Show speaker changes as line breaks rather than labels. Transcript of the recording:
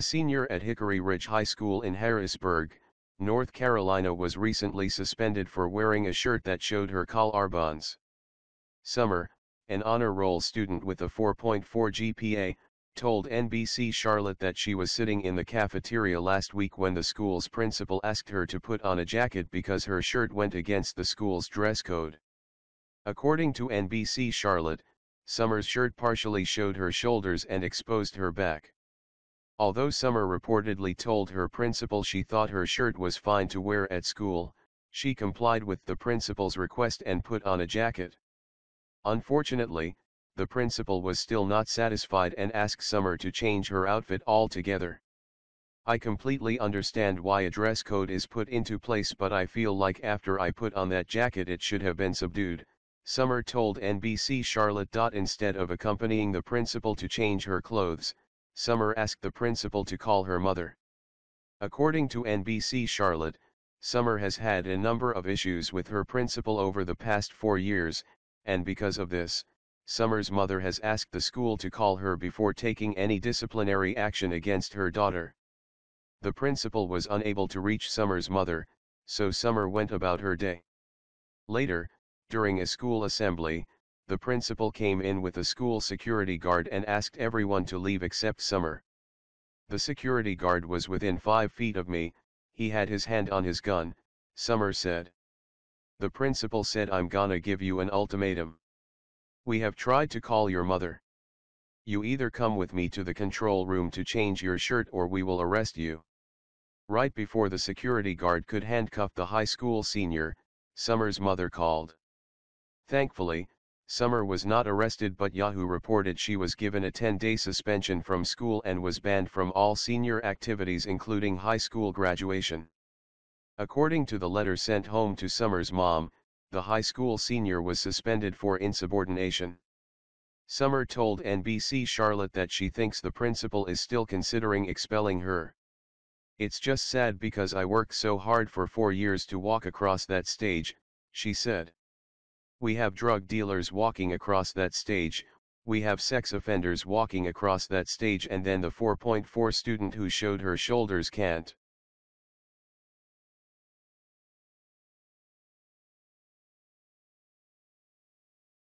A senior at Hickory Ridge High School in Harrisburg, North Carolina was recently suspended for wearing a shirt that showed her collarbones. Summer, an honor roll student with a 4.4 GPA, told NBC Charlotte that she was sitting in the cafeteria last week when the school's principal asked her to put on a jacket because her shirt went against the school's dress code. According to NBC Charlotte, Summer's shirt partially showed her shoulders and exposed her back. Although Summer reportedly told her principal she thought her shirt was fine to wear at school, she complied with the principal's request and put on a jacket. Unfortunately, the principal was still not satisfied and asked Summer to change her outfit altogether. I completely understand why a dress code is put into place but I feel like after I put on that jacket it should have been subdued, Summer told NBC Charlotte. Instead of accompanying the principal to change her clothes, Summer asked the principal to call her mother. According to NBC Charlotte, Summer has had a number of issues with her principal over the past four years, and because of this, Summer's mother has asked the school to call her before taking any disciplinary action against her daughter. The principal was unable to reach Summer's mother, so Summer went about her day. Later, during a school assembly, the principal came in with a school security guard and asked everyone to leave except Summer. The security guard was within five feet of me, he had his hand on his gun, Summer said. The principal said I'm gonna give you an ultimatum. We have tried to call your mother. You either come with me to the control room to change your shirt or we will arrest you. Right before the security guard could handcuff the high school senior, Summer's mother called. Thankfully, Summer was not arrested but Yahoo reported she was given a 10-day suspension from school and was banned from all senior activities including high school graduation. According to the letter sent home to Summer's mom, the high school senior was suspended for insubordination. Summer told NBC Charlotte that she thinks the principal is still considering expelling her. It's just sad because I worked so hard for four years to walk across that stage, she said. We have drug dealers walking across that stage, we have sex offenders walking across that stage and then the 4.4 student who showed her shoulders can't.